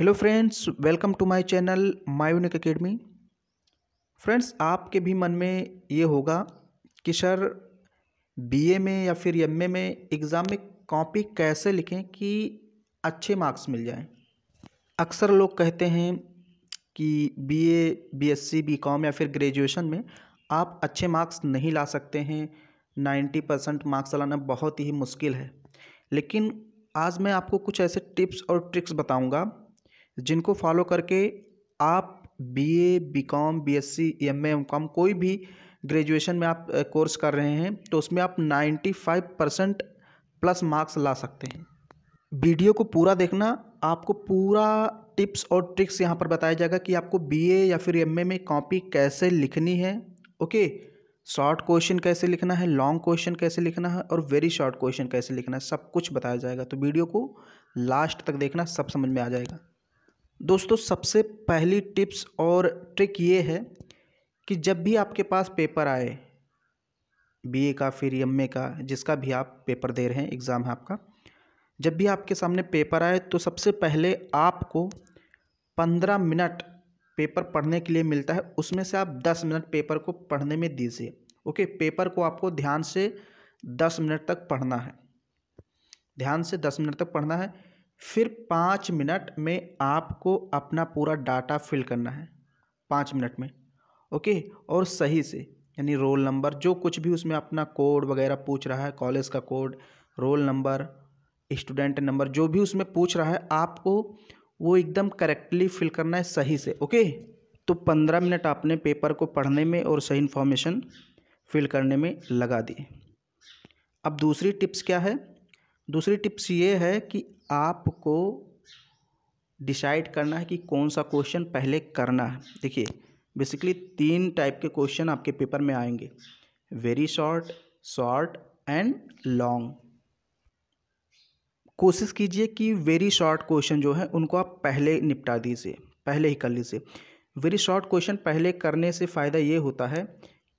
hello friends welcome to my channel my unique academy friends आपके भी मन में ये होगा कि सर बीए में या फिर एमए में एग्ज़ाम में कॉपी कैसे लिखें कि अच्छे मार्क्स मिल जाएं अक्सर लोग कहते हैं कि बीए बीएससी बीकॉम या फिर ग्रेजुएशन में आप अच्छे मार्क्स नहीं ला सकते हैं नाइन्टी परसेंट मार्क्स लाना बहुत ही मुश्किल है लेकिन आज मैं आपको कुछ ऐसे टिप्स और ट्रिक्स बताऊंगा जिनको फॉलो करके आप B A B com B S C M M com कोई भी ग्रेजुएशन में आप कोर्स कर रहे हैं तो उसमें आप ninety five percent plus marks ला सकते हैं वीडियो को पूरा देखना आपको पूरा टिप्स और ट्रिक्स यहाँ पर बताया जाएगा कि आपको बीए या फिर एमए में कॉपी कैसे लिखनी है ओके शॉर्ट क्वेश्चन कैसे लिखना है लॉन्ग क्वेश्चन कैसे लिखना है और वेरी शॉर्ट क्वेश्चन कैसे लिखना है सब कुछ बताया जाएगा तो वीडियो को लास्ट तक देखना सब समझ में आ जाएगा दोस्तों सबसे पहली टिप्स और ट्रिक ये है कि जब भी आपके पास पेपर आए बीए का फिर ए का जिसका भी आप पेपर दे रहे हैं एग्ज़ाम है आपका जब भी आपके सामने पेपर आए तो सबसे पहले आपको पंद्रह मिनट पेपर पढ़ने के लिए मिलता है उसमें से आप दस मिनट पेपर को पढ़ने में दीजिए ओके पेपर को आपको ध्यान से दस मिनट तक पढ़ना है ध्यान से दस मिनट तक पढ़ना है फिर पाँच मिनट में आपको अपना पूरा डाटा फिल करना है पाँच मिनट में ओके और सही से यानी रोल नंबर जो कुछ भी उसमें अपना कोड वगैरह पूछ रहा है कॉलेज का code roll number student number जो भी उसमें पूछ रहा है आपको वो एकदम करेक्टली फिल करना है सही से ओके तो पंद्रह मिनट आपने पेपर को पढ़ने में और सही इन्फॉर्मेशन फिल करने में लगा दिए अब दूसरी टिप्स क्या है दूसरी टिप्स ये है कि आपको डिसाइड करना है कि कौन सा क्वेश्चन पहले करना है देखिए बेसिकली तीन टाइप के क्वेश्चन आपके पेपर में आएंगे very short short and long कोशिश कीजिए कि वेरी शॉर्ट क्वेश्चन जो है उनको आप पहले निपटा दीजिए पहले ही कर लीजिए वेरी शॉर्ट क्वेश्चन पहले करने से फ़ायदा ये होता है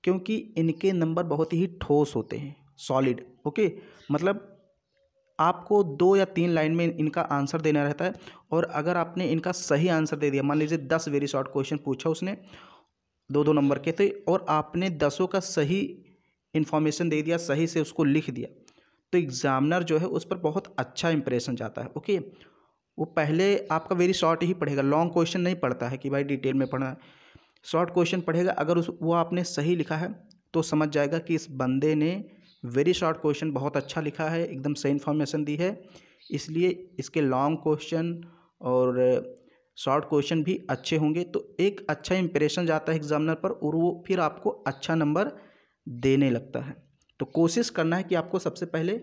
क्योंकि इनके नंबर बहुत ही ठोस होते हैं सॉलिड ओके मतलब आपको दो या तीन लाइन में इनका आंसर देना रहता है और अगर आपने इनका सही आंसर दे दिया मान लीजिए दस वेरी शॉर्ट क्वेश्चन पूछा उसने दो दो नंबर के थे और आपने दसों का सही इन्फॉर्मेशन दे दिया सही से उसको लिख दिया तो एग्ज़ामिनर जो है उस पर बहुत अच्छा इंप्रेशन जाता है ओके वो पहले आपका वेरी शॉर्ट ही पढ़ेगा लॉन्ग क्वेश्चन नहीं पढ़ता है कि भाई डिटेल में पढ़ना है शॉर्ट क्वेश्चन पढ़ेगा अगर उस वो आपने सही लिखा है तो समझ जाएगा कि इस बंदे ने वेरी शॉर्ट क्वेश्चन बहुत अच्छा लिखा है एकदम सही इन्फॉर्मेशन दी है इसलिए इसके लॉन्ग क्वेश्चन और शॉर्ट uh, क्वेश्चन भी अच्छे होंगे तो एक अच्छा इंप्रेशन जाता है एग्जामिनर पर और वो फिर आपको अच्छा नंबर देने लगता है तो कोशिश करना है कि आपको सबसे पहले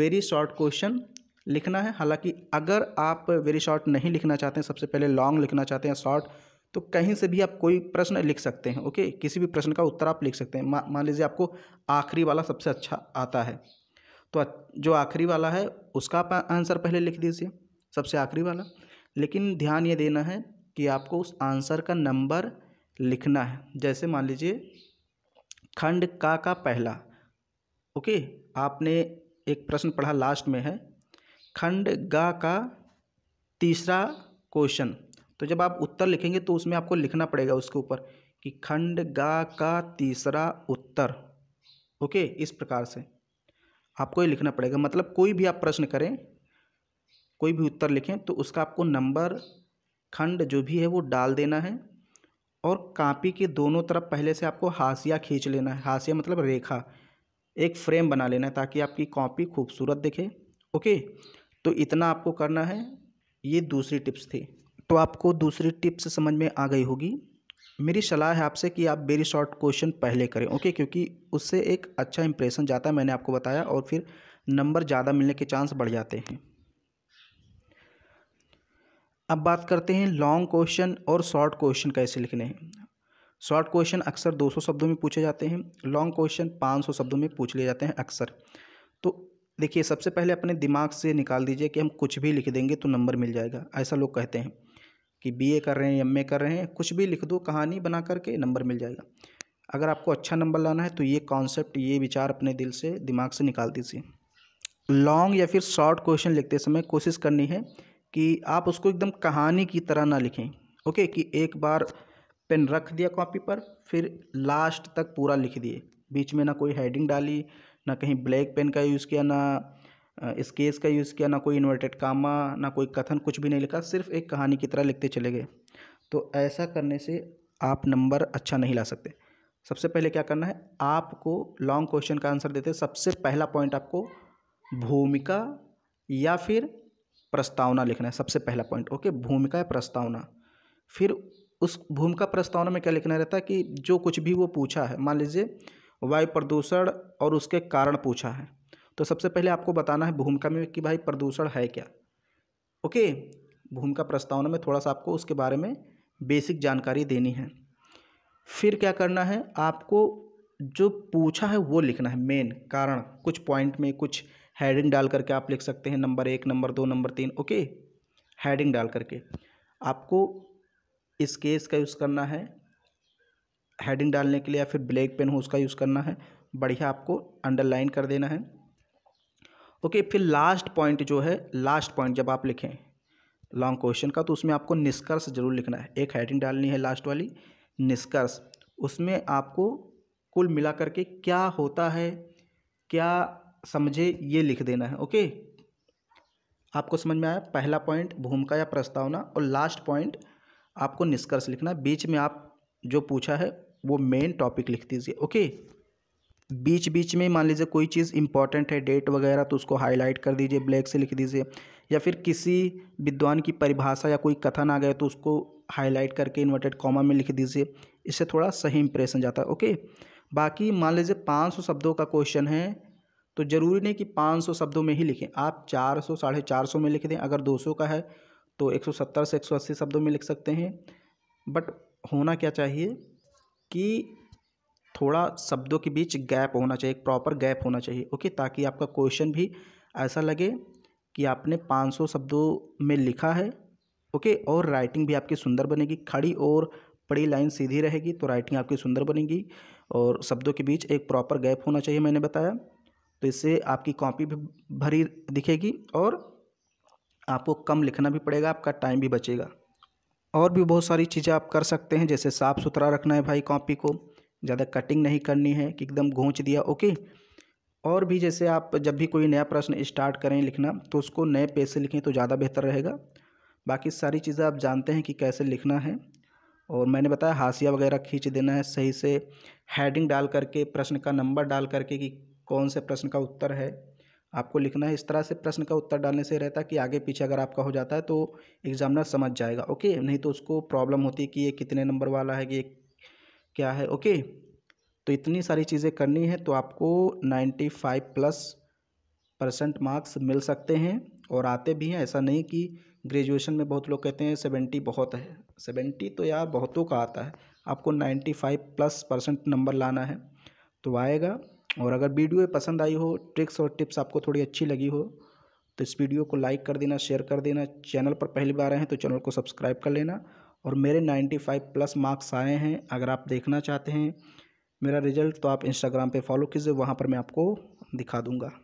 वेरी शॉर्ट क्वेश्चन लिखना है हालांकि अगर आप वेरी शॉर्ट नहीं लिखना चाहते हैं सबसे पहले लॉन्ग लिखना चाहते हैं शॉर्ट तो कहीं से भी आप कोई प्रश्न लिख सकते हैं ओके किसी भी प्रश्न का उत्तर आप लिख सकते हैं मान लीजिए आपको आखिरी वाला सबसे अच्छा आता है तो जो आखिरी वाला है उसका आप आंसर पहले लिख दीजिए सबसे आखिरी वाला लेकिन ध्यान ये देना है कि आपको उस आंसर का नंबर लिखना है जैसे मान लीजिए खंड का का पहला ओके आपने एक प्रश्न पढ़ा लास्ट में है खंड गा का तीसरा क्वेश्चन तो जब आप उत्तर लिखेंगे तो उसमें आपको लिखना पड़ेगा उसके ऊपर कि खंड गा का तीसरा उत्तर ओके इस प्रकार से आपको ये लिखना पड़ेगा मतलब कोई भी आप प्रश्न करें कोई भी उत्तर लिखें तो उसका आपको नंबर खंड जो भी है वो डाल देना है और कापी के दोनों तरफ पहले से आपको हाशिया खींच लेना है हाशिया मतलब रेखा एक फ्रेम बना लेना है ताकि आपकी कॉपी खूबसूरत दिखे ओके तो इतना आपको करना है ये दूसरी टिप्स थी तो आपको दूसरी टिप्स समझ में आ गई होगी मेरी सलाह है आपसे कि आप वेरी शॉर्ट क्वेश्चन पहले करें ओके क्योंकि उससे एक अच्छा इंप्रेशन जाता है मैंने आपको बताया और फिर नंबर ज़्यादा मिलने के चांस बढ़ जाते हैं अब बात करते हैं लॉन्ग क्वेश्चन और शॉर्ट क्वेश्चन कैसे लिखने हैं शॉर्ट क्वेश्चन अक्सर 200 शब्दों में पूछे जाते हैं लॉन्ग क्वेश्चन 500 शब्दों में पूछ लिए जाते हैं अक्सर तो देखिए सबसे पहले अपने दिमाग से निकाल दीजिए कि हम कुछ भी लिख देंगे तो नंबर मिल जाएगा ऐसा लोग कहते हैं कि बीए कर रहे हैं एमए कर रहे हैं कुछ भी लिख दो कहानी बना करके नंबर मिल जाएगा अगर आपको अच्छा नंबर लाना है तो ये कॉन्सेप्ट ये विचार अपने दिल से दिमाग से निकाल दीजिए लॉन्ग या फिर शॉर्ट क्वेश्चन लिखते समय कोशिश करनी है कि आप उसको एकदम कहानी की तरह ना लिखें ओके कि एक बार पेन रख दिया कॉपी पर फिर लास्ट तक पूरा लिख दिए बीच में ना कोई हेडिंग डाली ना कहीं ब्लैक पेन का यूज़ किया ना इस केस का यूज़ किया ना कोई इन्वर्टेड कामा ना कोई कथन कुछ भी नहीं लिखा सिर्फ एक कहानी की तरह लिखते चले गए तो ऐसा करने से आप नंबर अच्छा नहीं ला सकते सबसे पहले क्या करना है आपको लॉन्ग क्वेश्चन का आंसर देते सबसे पहला पॉइंट आपको भूमिका या फिर प्रस्तावना लिखना है सबसे पहला पॉइंट ओके भूमिका या प्रस्तावना फिर उस भूमिका प्रस्तावना में क्या लिखना रहता है कि जो कुछ भी वो पूछा है मान लीजिए वायु प्रदूषण और उसके कारण पूछा है तो सबसे पहले आपको बताना है भूमिका में कि भाई प्रदूषण है क्या ओके भूमिका प्रस्तावना में थोड़ा सा आपको उसके बारे में बेसिक जानकारी देनी है फिर क्या करना है आपको जो पूछा है वो लिखना है मेन कारण कुछ पॉइंट में कुछ हैडिंग डाल करके आप लिख सकते हैं नंबर एक नंबर दो नंबर तीन ओके हैडिंग डाल करके आपको इस केस का यूज़ करना है हेडिंग डालने के लिए या फिर ब्लैक पेन हो उसका यूज़ करना है बढ़िया आपको अंडरलाइन कर देना है ओके फिर लास्ट पॉइंट जो है लास्ट पॉइंट जब आप लिखें लॉन्ग क्वेश्चन का तो उसमें आपको निष्कर्ष जरूर लिखना है एक हेडिंग डालनी है लास्ट वाली निष्कर्ष उसमें आपको कुल मिला करके क्या होता है क्या समझे ये लिख देना है ओके आपको समझ में आया पहला पॉइंट भूमिका या प्रस्तावना और लास्ट पॉइंट आपको निष्कर्ष लिखना बीच में आप जो पूछा है वो मेन टॉपिक लिख दीजिए ओके बीच बीच में मान लीजिए कोई चीज़ इंपॉर्टेंट है डेट वगैरह तो उसको हाईलाइट कर दीजिए ब्लैक से लिख दीजिए या फिर किसी विद्वान की परिभाषा या कोई कथन आ गया तो उसको हाईलाइट करके इन्वर्टेड कॉमा में लिख दीजिए इससे थोड़ा सही इंप्रेशन जाता है ओके बाकी मान लीजिए पाँच सौ शब्दों का क्वेश्चन है तो ज़रूरी नहीं कि पाँच सौ शब्दों में ही लिखें आप चार सौ साढ़े चार सौ में लिख दें अगर दो सौ का है तो एक सौ सत्तर से एक सौ अस्सी शब्दों में लिख सकते हैं बट होना क्या चाहिए कि थोड़ा शब्दों के बीच गैप होना चाहिए एक प्रॉपर गैप होना चाहिए ओके ताकि आपका क्वेश्चन भी ऐसा लगे कि आपने 500 शब्दों में लिखा है ओके और राइटिंग भी आपकी सुंदर बनेगी खड़ी और पड़ी लाइन सीधी रहेगी तो राइटिंग आपकी सुंदर बनेगी और शब्दों के बीच एक प्रॉपर गैप होना चाहिए मैंने बताया तो इससे आपकी कॉपी भी भरी दिखेगी और आपको कम लिखना भी पड़ेगा आपका टाइम भी बचेगा और भी बहुत सारी चीज़ें आप कर सकते हैं जैसे साफ़ सुथरा रखना है भाई कॉपी को ज़्यादा कटिंग नहीं करनी है कि एकदम घोंच दिया ओके और भी जैसे आप जब भी कोई नया प्रश्न स्टार्ट करें लिखना तो उसको नए पेज से लिखें तो ज़्यादा बेहतर रहेगा बाकी सारी चीज़ें आप जानते हैं कि कैसे लिखना है और मैंने बताया हाशिया वगैरह खींच देना है सही से हेडिंग डाल करके प्रश्न का नंबर डाल करके कि कौन से प्रश्न का उत्तर है आपको लिखना है इस तरह से प्रश्न का उत्तर डालने से रहता है कि आगे पीछे अगर आपका हो जाता है तो एग्जामिनर समझ जाएगा ओके नहीं तो उसको प्रॉब्लम होती है कि ये कितने नंबर वाला है कि क्या है ओके तो इतनी सारी चीज़ें करनी है तो आपको ninety five plus percent marks मिल सकते हैं और आते भी हैं ऐसा नहीं कि ग्रेजुएशन में बहुत लोग कहते हैं सेवेंटी बहुत है सेवेंटी तो यार बहुतों का आता है आपको ninety five plus percent number लाना है तो आएगा और अगर वीडियो पसंद आई हो ट्रिक्स और टिप्स आपको थोड़ी अच्छी लगी हो तो इस वीडियो को लाइक कर देना शेयर कर देना चैनल पर पहली बार आए हैं तो चैनल को सब्सक्राइब कर लेना और मेरे 95 प्लस मार्क्स आए हैं अगर आप देखना चाहते हैं मेरा रिज़ल्ट तो आप इंस्टाग्राम पे फॉलो कीजिए वहाँ पर मैं आपको दिखा दूँगा